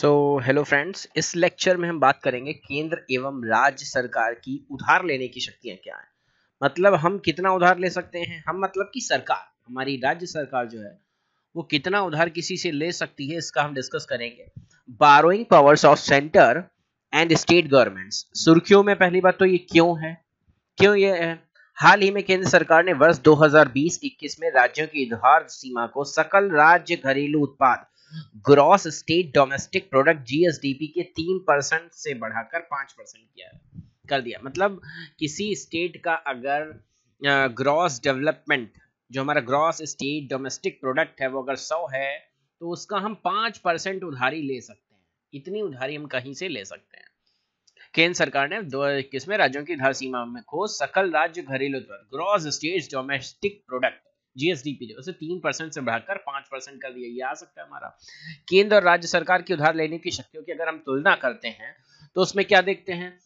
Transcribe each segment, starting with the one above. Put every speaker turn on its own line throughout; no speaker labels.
सो hello friends इस lecture में हम बात करेंगे केंद्र एवं राज्य सरकार की उधार लेने की शक्तियां क्या है मतलब हम कितना उधार ले सकते हैं हम मतलब कि सरकार हमारी राज्य सरकार जो है वो कितना उधार किसी से ले सकती है इसका हम डिस्कस करेंगे borrowing powers of centre and state governments सुर्खियों में पहली बात तो ये क्यों है क्यों ये है हाल ही में केंद्र सरकार ने वर्ष 2020-21 में राज्यों की उधार सीमा को सकल राज्य घरेलू उत्पाद gross state domestic product GSDP के तीन परसेंट से बढ़ाकर पांच परसेंट किया कर दिया मतलब किसी स्टेट का अगर ग्रॉस डेवलपमेंट जो हमारा ग्रॉस स्टेट डोमेस्टिक प्रोडक्ट है वो अगर सौ है तो उसका हम पांच परसेंट उधारी ले सकते हैं इतनी उधारी हम कहीं से ले सकते हैं केंद्र सरकार ने दो इक्कीस में राज्यों की धार सीमा में खोज सकल राज्य घरेलू उत्पाद gross state domestic product GSDP जो उसे तीन परसेंट से बढ़ाकर पांच परसेंट कर दिया ये आ सकता है हमारा केंद्र और राज्य सरकार की उधार लेने की शक्तियों की अगर हम तुलना करते हैं तो उसमें क्या देखते हैं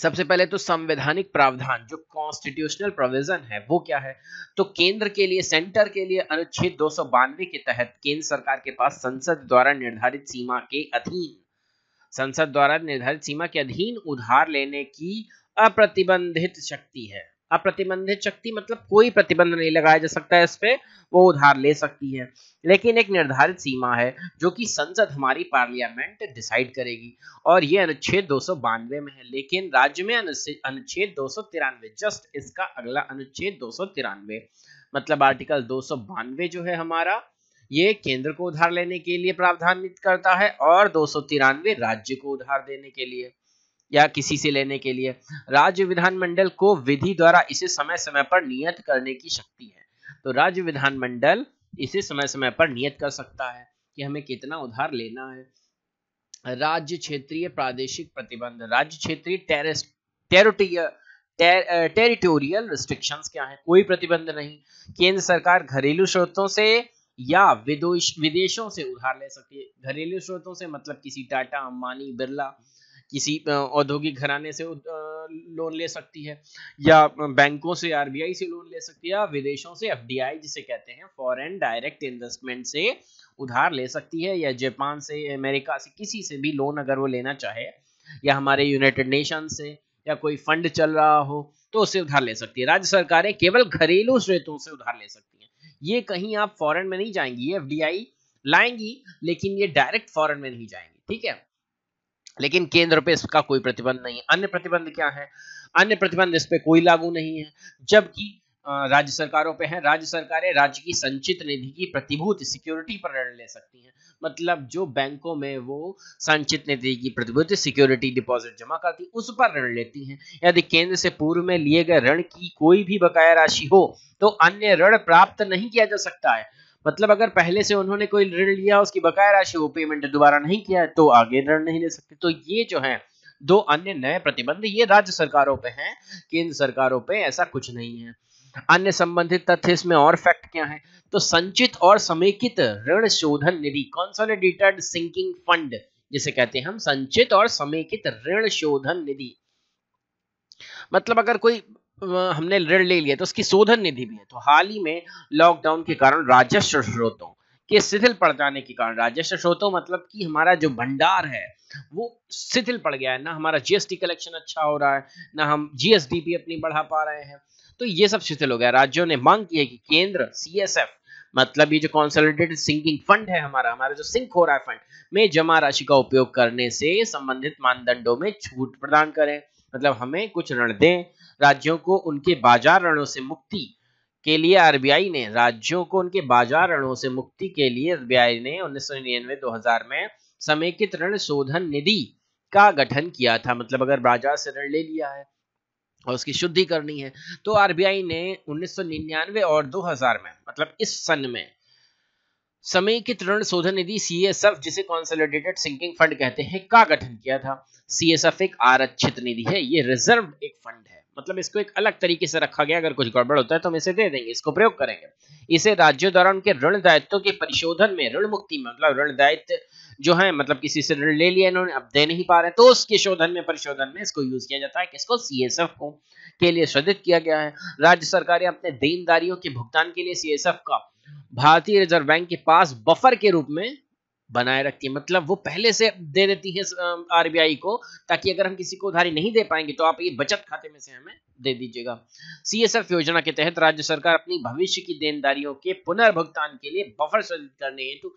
सबसे पहले तो संवैधानिक प्रावधान जो कॉन्स्टिट्यूशनल प्रोविजन है वो क्या है तो केंद्र के लिए सेंटर के लिए अनुच्छेद दो के तहत केंद्र सरकार के पास संसद द्वारा निर्धारित सीमा के अधीन संसद द्वारा निर्धारित सीमा के अधीन उधार लेने की अप्रतिबंधित शक्ति है अप्रतिबंधित शक्ति मतलब कोई प्रतिबंध नहीं लगाया जा सकता है इस पर वो उधार ले सकती है लेकिन एक निर्धारित सीमा है जो कि संसद हमारी पार्लियामेंट डिसाइड करेगी और ये अनुच्छेद दो में है लेकिन राज्य में अनुच्छेद दो जस्ट इसका अगला अनुच्छेद दो मतलब आर्टिकल दो जो है हमारा ये केंद्र को उधार लेने के लिए प्रावधानित करता है और दो राज्य को उधार देने के लिए या किसी से लेने के लिए राज्य विधानमंडल को विधि द्वारा इसे समय समय पर नियत करने की शक्ति है तो राज्य विधानमंडल इसे समय समय पर नियत कर सकता है कि हमें कितना उधार लेना है राज्य क्षेत्रीय प्रादेशिक प्रतिबंध राज्य क्षेत्रीय टेरिटोरियल टेरिटोरियल रिस्ट्रिक्शन क्या है कोई प्रतिबंध नहीं केंद्र सरकार घरेलू स्रोतों से या विदेश विदेशों से उधार ले सकती है घरेलू स्रोतों से मतलब किसी टाटा अंबानी बिरला किसी औद्योगिक घराने से लोन ले सकती है या बैंकों से आरबीआई से लोन ले सकती है या विदेशों से एफडीआई जिसे कहते हैं फॉरेन डायरेक्ट इन्वेस्टमेंट से उधार ले सकती है या जापान से अमेरिका से किसी से भी लोन अगर वो लेना चाहे या हमारे यूनाइटेड नेशन से या कोई फंड चल रहा हो तो उससे उधार ले सकती है राज्य सरकारें केवल घरेलू स्रोतों से उधार ले सकती हैं ये कहीं आप फॉरेन में नहीं जाएंगी एफ लाएंगी लेकिन ये डायरेक्ट फॉरेन में नहीं जाएंगी ठीक है लेकिन केंद्र पे इसका कोई प्रतिबंध नहीं है अन्य प्रतिबंध क्या है अन्य प्रतिबंध इस पे कोई लागू नहीं है जबकि राज्य सरकारों पे है राज्य सरकारें राज्य की संचित निधि की प्रतिभूति सिक्योरिटी पर ऋण ले सकती हैं मतलब जो बैंकों में वो संचित निधि की प्रतिभूति सिक्योरिटी डिपॉजिट जमा करती उस पर ऋण लेती हैं यदि केंद्र से पूर्व में लिए गए ऋण की कोई भी बकाया राशि हो तो अन्य ऋण प्राप्त नहीं किया जा सकता है मतलब अगर पहले से उन्होंने कोई ऋण लिया उसकी बकाया राशि वो पेमेंट दोबारा नहीं किया तो आगे ऋण नहीं ले सकते तो ये जो है दो अन्य नए प्रतिबंध ये राज्य सरकारों पे हैं केंद्र सरकारों पे ऐसा कुछ नहीं है अन्य संबंधित तथ्य इसमें और फैक्ट क्या है तो संचित और समेकित ऋण शोधन निधि कॉन्सोलिडेटेड सिंकिंग फंड जिसे कहते हैं हम संचित और समेकित ऋण शोधन निधि मतलब अगर कोई हमने ऋण ले लिया तो उसकी शोधन निधि भी है तो हाल ही में लॉकडाउन के कारण राजस्व स्रोतों के शिथिल पड़ जाने के कारण राजस्व स्रोतों मतलब कि हमारा जो भंडार है वो शिथिल पड़ गया है ना हमारा जीएसटी कलेक्शन अच्छा हो रहा है ना हम जीएसडी भी अपनी बढ़ा पा रहे हैं तो ये सब शिथिल हो गया राज्यों ने मांग की है कि केंद्र सीएसएफ मतलब ये जो कॉन्सोलिडेटेड सिंकिंग फंड है हमारा हमारा जो सिंक हो रहा है फंड में जमा राशि का उपयोग करने से संबंधित मानदंडों में छूट प्रदान करें मतलब हमें कुछ ऋण दें राज्यों को उनके बाजार ऋणों से मुक्ति के लिए आरबीआई ने राज्यों को उनके बाजार ऋणों से मुक्ति के लिए आरबीआई ने उन्नीस सौ निन्यानवे दो हजार में समेकित ऋण शोधन निधि का गठन किया था मतलब अगर बाजार से ऋण ले लिया है और उसकी शुद्धि करनी है तो आरबीआई ने 1999 और 2000 में मतलब इस सन में समेकित ऋण शोधन निधि सीएसएफ जिसे कॉन्सोलिडेटेड सिंकिंग फंड कहते हैं का गठन किया था सीएसएफ एक आरक्षित निधि है ये रिजर्व एक फंड है मतलब इसको एक अलग तरीके से रखा गया अगर कुछ गड़बड़ होता है तो हम इसे दे देंगे इसको प्रयोग करेंगे इसे राज्यों द्वारा उनके ऋण दायित्व के परिशोधन में ऋण मुक्ति में मतलब ऋण दायित्व जो है मतलब किसी से ऋण ले लिया इन्होंने अब दे नहीं पा रहे तो उसके शोधन में परिशोधन में इसको यूज किया जाता है किसको सीएसएफ को के लिए सृजित किया गया है राज्य सरकारें अपने देनदारियों के भुगतान के लिए सीएसएफ का भारतीय रिजर्व बैंक के पास बफर के रूप में बनाए रखती है मतलब वो पहले से दे देती है आरबीआई को ताकि अगर हम किसी को उधारी नहीं दे पाएंगे तो आप ये बचत खाते में से हमें दे दीजिएगा सीएसएफ योजना के तहत राज्य सरकार अपनी भविष्य की देनदारियों के पुनर्भुगतान के लिए बफर सृजित करने हेतु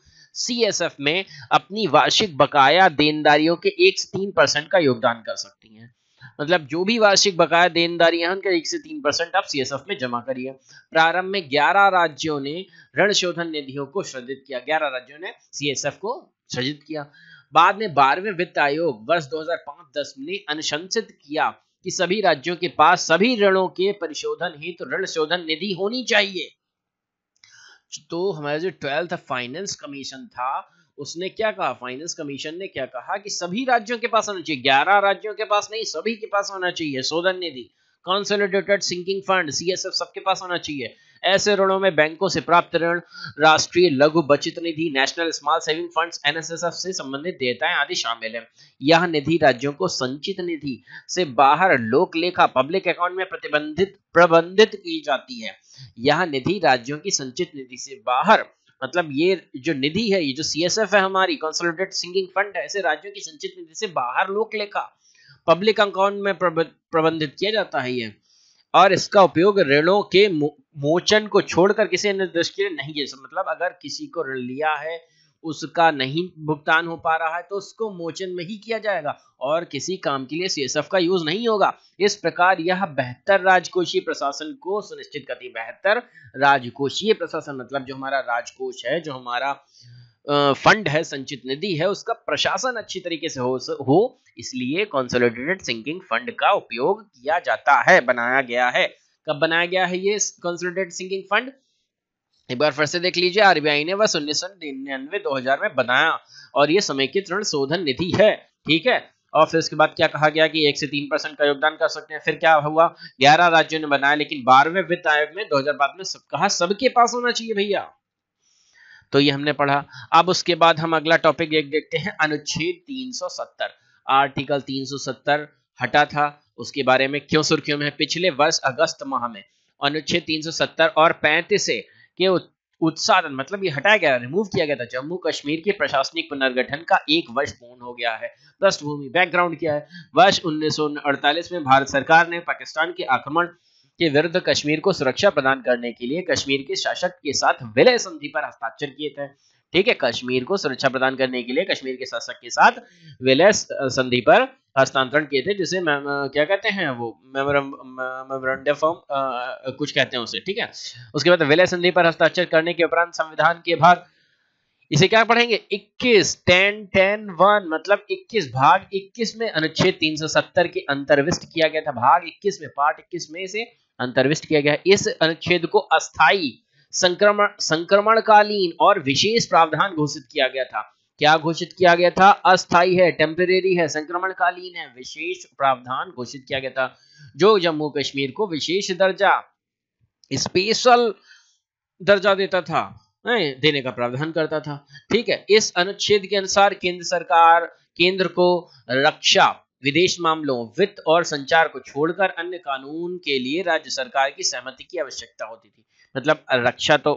सीएसएफ में अपनी वार्षिक बकाया देनदारियों के एक से तीन परसेंट का योगदान कर सकती है मतलब जो भी वार्षिक बकाया देनदारियां उनका एक से तीन परसेंट आप सी में जमा करिए प्रारंभ में ग्यारह राज्यों ने ऋण शोधन निधियों को सृजित किया ग्यारह राज्यों ने सी को सृजित किया बाद में बारहवें वित्त आयोग वर्ष 2005 हजार ने अनुशंसित किया कि सभी राज्यों के पास सभी ऋणों के परिशोधन हेतु तो ऋण शोधन निधि होनी चाहिए तो हमारा जो ट्वेल्थ फाइनेंस कमीशन था उसने क्या कहा फाइनेंस कमीशन ने क्या कहा कि सभी राज्यों के पास होना चाहिए ग्यारह राज्यों के पास नहीं सभी के पास होना चाहिए सोधन ने दी कॉन्सोलिडेटेड सिंकिंग फंड सीएसएफ सबके पास होना चाहिए ऐसे ऋणों में बैंकों से प्राप्त ऋण राष्ट्रीय लघु बचत निधि national small saving funds NSSF से संबंधित देयताएं आदि शामिल हैं यह निधि राज्यों को संचित निधि से बाहर लोक लेखा पब्लिक अकाउंट में प्रतिबंधित प्रबंधित की जाती है यह निधि राज्यों की संचित निधि से बाहर मतलब ये जो निधि है ये जो सीएसएफ है हमारी कंसोलिडेटेड सिंगिंग फंड है ऐसे राज्यों की संचित निधि से बाहर लोक लेखा पब्लिक अकाउंट में प्रबंधित किया जाता है ये और इसका उपयोग ऋणों के मोचन को छोड़कर किसी अन्य दृष्टि नहीं किया मतलब अगर किसी को ऋण लिया है उसका नहीं भुगतान हो पा रहा है तो उसको मोचन में ही किया जाएगा और किसी काम के लिए सी का यूज नहीं होगा इस प्रकार यह बेहतर राजकोषीय प्रशासन को सुनिश्चित करती बेहतर राजकोषीय प्रशासन मतलब जो हमारा राजकोष है जो हमारा फंड है संचित निधि है उसका प्रशासन अच्छी तरीके से हो हो इसलिए कंसोलिडेटेड सिंकिंग फंड का उपयोग किया जाता है बनाया गया है कब बनाया गया है ये कंसोलिडेटेड सिंकिंग फंड एक बार फिर से देख लीजिए आरबीआई ने वर्ष उन्नीस सौ निन्यानवे दो हजार में बनाया और ये समेकित ऋण शोधन निधि है ठीक है और फिर उसके बाद क्या कहा गया कि एक से तीन परसेंट का योगदान कर सकते हैं फिर क्या हुआ ग्यारह राज्यों ने बनाया लेकिन बारहवें वित्त आयोग में 2005 में सब कहा सबके पास होना चाहिए भैया तो ये हमने पढ़ा अब उसके बाद हम अगला टॉपिक एक देखते हैं अनुच्छेद 370 आर्टिकल 370 हटा था उसके बारे में क्यों सुर्खियों में पिछले वर्ष अगस्त माह में अनुच्छेद 370 और पैंतीस के उत्साधन मतलब ये हटाया गया रिमूव किया गया था जम्मू कश्मीर के प्रशासनिक पुनर्गठन का एक वर्ष पूर्ण हो गया है पृष्ठभूमि बैकग्राउंड क्या है वर्ष 1948 में भारत सरकार ने पाकिस्तान के आक्रमण के विरुद्ध कश्मीर को सुरक्षा प्रदान करने के लिए कश्मीर के शासक के साथ विलय संधि पर हस्ताक्षर किए थे ठीक है कश्मीर को सुरक्षा प्रदान करने के लिए कश्मीर के शासक के साथ विलय संधि पर हस्तांतरण किए थे जिसे क्या कहते हैं वो मेमोरेंडम फॉर्म कुछ कहते हैं उसे ठीक है उसके बाद विलय संधि पर हस्ताक्षर करने के उपरांत संविधान के भाग इसे क्या पढ़ेंगे 21 टेन टेन वन मतलब 21 भाग 21 में अनुच्छेद 370 के अंतर्विष्ट किया गया था भाग 21 में पार्ट 21 में इसे अंतर्विष्ट किया गया इस अनुच्छेद को अस्थाई संक्रमण संक्रमणकालीन और विशेष प्रावधान घोषित किया गया था क्या घोषित किया गया था अस्थाई है टेम्परेरी है संक्रमणकालीन है विशेष प्रावधान घोषित किया गया था जो जम्मू कश्मीर को विशेष दर्जा स्पेशल दर्जा देता था देने का प्रावधान करता था ठीक है इस अनुच्छेद के अनुसार केंद्र सरकार केंद्र को रक्षा विदेश मामलों वित्त और संचार को छोड़कर अन्य कानून के लिए राज्य सरकार की सहमति की आवश्यकता होती थी मतलब रक्षा तो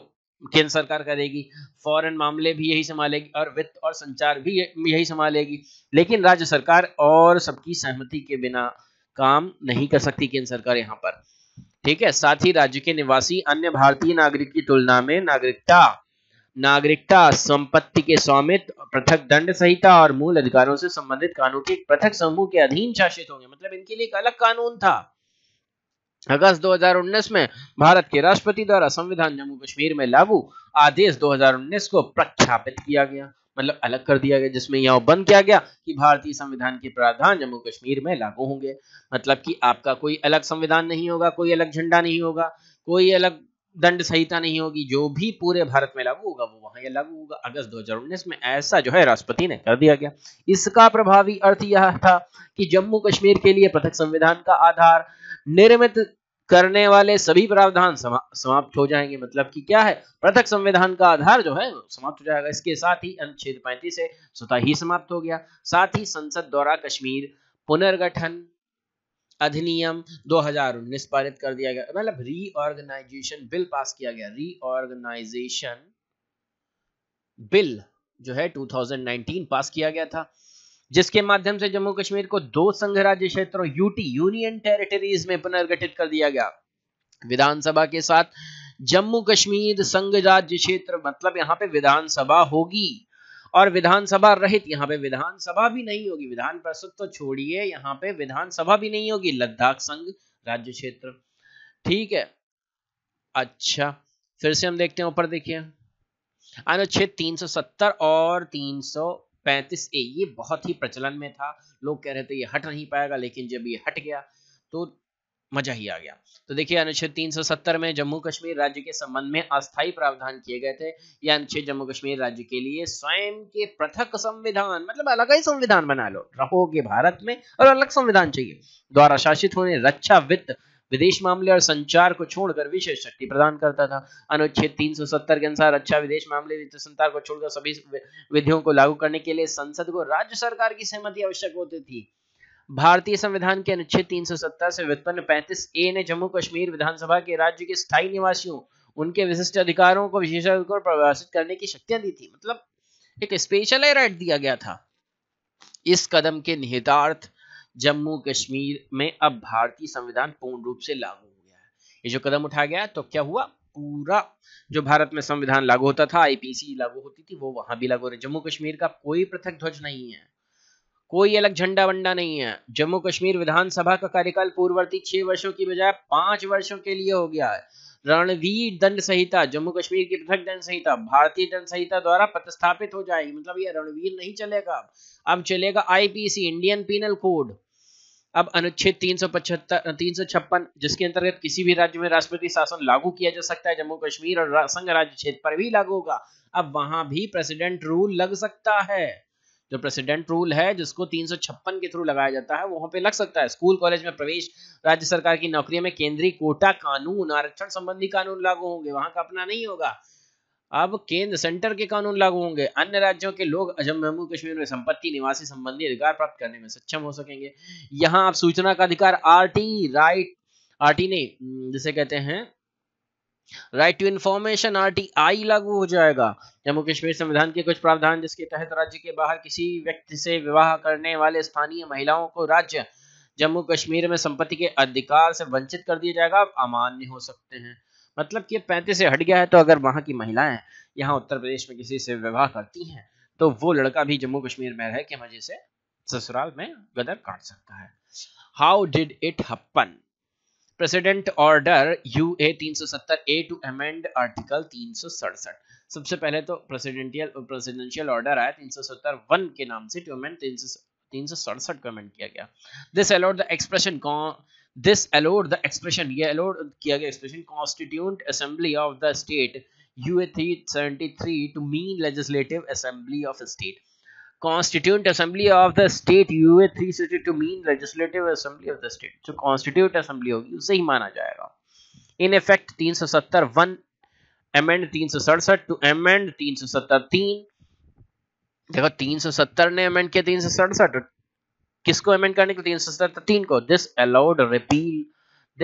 केंद्र सरकार करेगी फॉरेन मामले भी यही संभालेगी और वित्त और संचार भी यही संभालेगी लेकिन राज्य सरकार और सबकी सहमति के बिना काम नहीं कर सकती केंद्र सरकार यहाँ पर ठीक है साथ ही राज्य के निवासी अन्य भारतीय नागरिक की तुलना में नागरिकता नागरिकता संपत्ति के स्वामित्व पृथक दंड संहिता और मूल अधिकारों से संबंधित कानून के पृथक समूह के अधीन शासित होंगे मतलब इनके लिए एक अलग कानून था अगस्त 2019 में भारत के राष्ट्रपति द्वारा संविधान जम्मू कश्मीर में लागू आदेश 2019 को प्रख्यापित किया गया मतलब अलग कर दिया गया जिसमें यह बंद किया गया कि भारतीय संविधान के प्रावधान जम्मू कश्मीर में लागू होंगे मतलब कि आपका कोई अलग संविधान नहीं होगा कोई अलग झंडा नहीं होगा कोई अलग दंड संहिता नहीं होगी जो भी पूरे भारत में लागू होगा वो वहां लागू होगा अगस्त दो में ऐसा जो है राष्ट्रपति ने कर दिया गया इसका प्रभावी अर्थ यह था कि जम्मू कश्मीर के लिए पृथक संविधान का आधार निर्मित करने वाले सभी प्रावधान समाप्त हो जाएंगे मतलब कि क्या है पृथक संविधान का आधार जो है समाप्त हो जाएगा इसके साथ ही अनुच्छेद पैंतीस है स्वतः ही समाप्त हो गया साथ ही संसद द्वारा कश्मीर पुनर्गठन अधिनियम 2019 पारित कर दिया गया मतलब रीऑर्गेनाइजेशन बिल पास किया गया रीऑर्गेनाइजेशन बिल जो है 2019 पास किया गया था जिसके माध्यम से जम्मू कश्मीर को दो संघ राज्य क्षेत्रों यूटी यूनियन टेरिटरीज में पुनर्गठित कर दिया गया विधानसभा के साथ जम्मू कश्मीर संघ राज्य क्षेत्र मतलब यहां पे विधानसभा होगी और विधानसभा रहित यहाँ पे विधानसभा भी नहीं होगी विधान परिषद तो छोड़िए यहाँ पे विधानसभा भी नहीं होगी लद्दाख संघ राज्य क्षेत्र ठीक है अच्छा फिर से हम देखते हैं ऊपर देखिए अनुच्छेद 370 और 335 ए ये बहुत ही प्रचलन में था लोग कह रहे थे ये हट नहीं पाएगा लेकिन जब ये हट गया तो मजा ही आ गया तो देखिए अनुच्छेद 370 में जम्मू कश्मीर राज्य के संबंध में अस्थाई प्रावधान किए गए थे यह अनुच्छेद जम्मू कश्मीर राज्य के लिए स्वयं के पृथक संविधान मतलब अलग ही संविधान बना लो रहोगे भारत में और अलग संविधान चाहिए द्वारा शासित होने रक्षा वित्त विदेश मामले और संचार को छोड़कर विशेष शक्ति प्रदान करता था अनुच्छेद 370 के अनुसार अच्छा विदेश मामले वित्त संचार को छोड़कर सभी विधियों को लागू करने के लिए संसद को राज्य सरकार की सहमति आवश्यक होती थी भारतीय संविधान के अनुच्छेद 370 से व्युत्पन्न 35 ए ने जम्मू कश्मीर विधानसभा के राज्य के स्थायी निवासियों उनके विशिष्ट अधिकारों को विशेषाधिकार प्रभाषित करने की शक्तियां दी थी मतलब एक स्पेशल राइट दिया गया था इस कदम के निहितार्थ जम्मू कश्मीर में अब भारतीय संविधान पूर्ण रूप से लागू हो गया है ये जो कदम उठाया गया तो क्या हुआ पूरा जो भारत में संविधान लागू होता था आईपीसी लागू होती थी वो वहां भी लागू हो रही जम्मू कश्मीर का कोई पृथक ध्वज नहीं है कोई अलग झंडा वंडा नहीं है जम्मू कश्मीर विधानसभा का कार्यकाल पूर्ववर्ती छह वर्षों की बजाय पांच वर्षों के लिए हो गया है रणवीर दंड संहिता जम्मू कश्मीर की पृथक दंड संहिता भारतीय दंड संहिता द्वारा प्रतिस्थापित हो जाएगी मतलब ये रणवीर नहीं चलेगा अब अब चलेगा आईपीसी इंडियन पीनल कोड अब अनुच्छेद तीन सौ पचहत्तर तीन सौ छप्पन जिसके अंतर्गत किसी भी राज्य में राष्ट्रपति शासन लागू किया जा सकता है जम्मू कश्मीर और संघ राज्य क्षेत्र पर भी लागू होगा अब वहां भी प्रेसिडेंट रूल लग सकता है जो प्रेसिडेंट रूल है जिसको तीन के थ्रू लगाया जाता है वहां पे लग सकता है स्कूल कॉलेज में प्रवेश राज्य सरकार की नौकरियों में केंद्रीय कोटा कानून आरक्षण संबंधी कानून लागू होंगे वहां का अपना नहीं होगा अब केंद्र सेंटर के कानून लागू होंगे अन्य राज्यों के लोग जम्मू कश्मीर में संपत्ति निवासी संबंधी अधिकार प्राप्त करने में सक्षम हो सकेंगे यहाँ आप सूचना का अधिकार आर राइट आर ने जिसे कहते हैं राइट टू इन्फॉर्मेशन आई लागू हो जाएगा जम्मू कश्मीर संविधान के कुछ प्रावधान जिसके तहत राज्य के बाहर किसी व्यक्ति से विवाह करने वाले स्थानीय महिलाओं को राज्य जम्मू कश्मीर में संपत्ति के अधिकार से वंचित कर दिया जाएगा अमान्य हो सकते हैं मतलब कि पैंतीस से हट गया है तो अगर वहां की महिलाएं यहाँ उत्तर प्रदेश में किसी से विवाह करती हैं तो वो लड़का भी जम्मू कश्मीर में रह के मजे से ससुराल में गदर काट सकता है how did it happen president order U A तीन सौ सत्तर ए टू एमेंड आर्टिकल तीन सौ सड़सठ सबसे पहले तो प्रेसिडेंटियल प्रेसिडेंशियल ऑर्डर आया तीन सौ सत्तर वन के नाम से टू अमेंड तीन सौ तीन सौ सड़सठ को अमेंड किया गया दिस अलाउड द एक्सप्रेशन कौन दिस अलाउड द एक्सप्रेशन ये अलाउड किया गया expression constituent assembly of the state U A three seventy three to mean legislative assembly of state constituent assembly of the state UA three sixty two mean legislative assembly of the state जो assembly होगी उसे ही माना जाएगा in effect तीन सौ सत्तर one amend तीन सौ सड़सठ टू एमेंड तीन सौ सत्तर तीन देखो तीन सौ सत्तर ने अमेंड किया तीन सौ सड़सठ किसको अमेंड करने के तीन सौ सत्तर तो तीन को this allowed repeal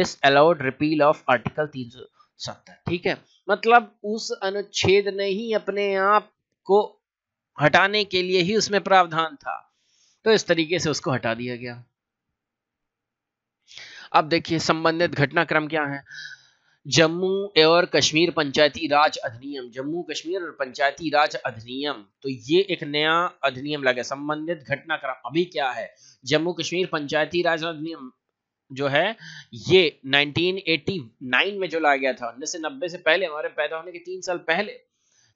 this allowed repeal of article तीन सौ सत्तर ठीक है मतलब उस अनुच्छेद ने ही अपने आप को हटाने के लिए ही उसमें प्रावधान था तो इस तरीके से उसको हटा दिया गया अब देखिए संबंधित घटनाक्रम क्या है जम्मू और कश्मीर पंचायती राज अधिनियम जम्मू कश्मीर और पंचायती राज अधिनियम तो ये एक नया अधिनियम लगा संबंधित घटनाक्रम अभी क्या है जम्मू कश्मीर पंचायती राज अधिनियम जो है ये 1989 में जो लाया गया था उन्नीस से पहले हमारे पैदा होने के तीन साल पहले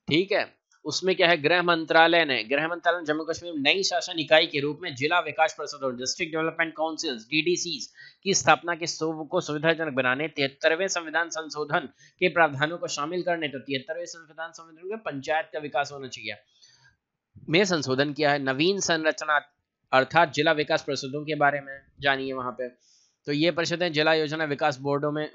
ठीक है उसमें क्या है गृह मंत्रालय ने गृह मंत्रालय जम्मू कश्मीर नई शासन इकाई के रूप में जिला विकास परिषद और डिस्ट्रिक्ट डेवलपमेंट काउंसिल डीडीसी की स्थापना के स्वरूप को सुविधाजनक बनाने तिहत्तरवें संविधान संशोधन के प्रावधानों को शामिल करने तो तिहत्तरवें संविधान संशोधन में पंचायत का विकास होना चाहिए में संशोधन किया है नवीन संरचना अर्थात जिला विकास परिषदों के बारे में जानिए वहां पे तो ये परिषदें जिला योजना विकास बोर्डों में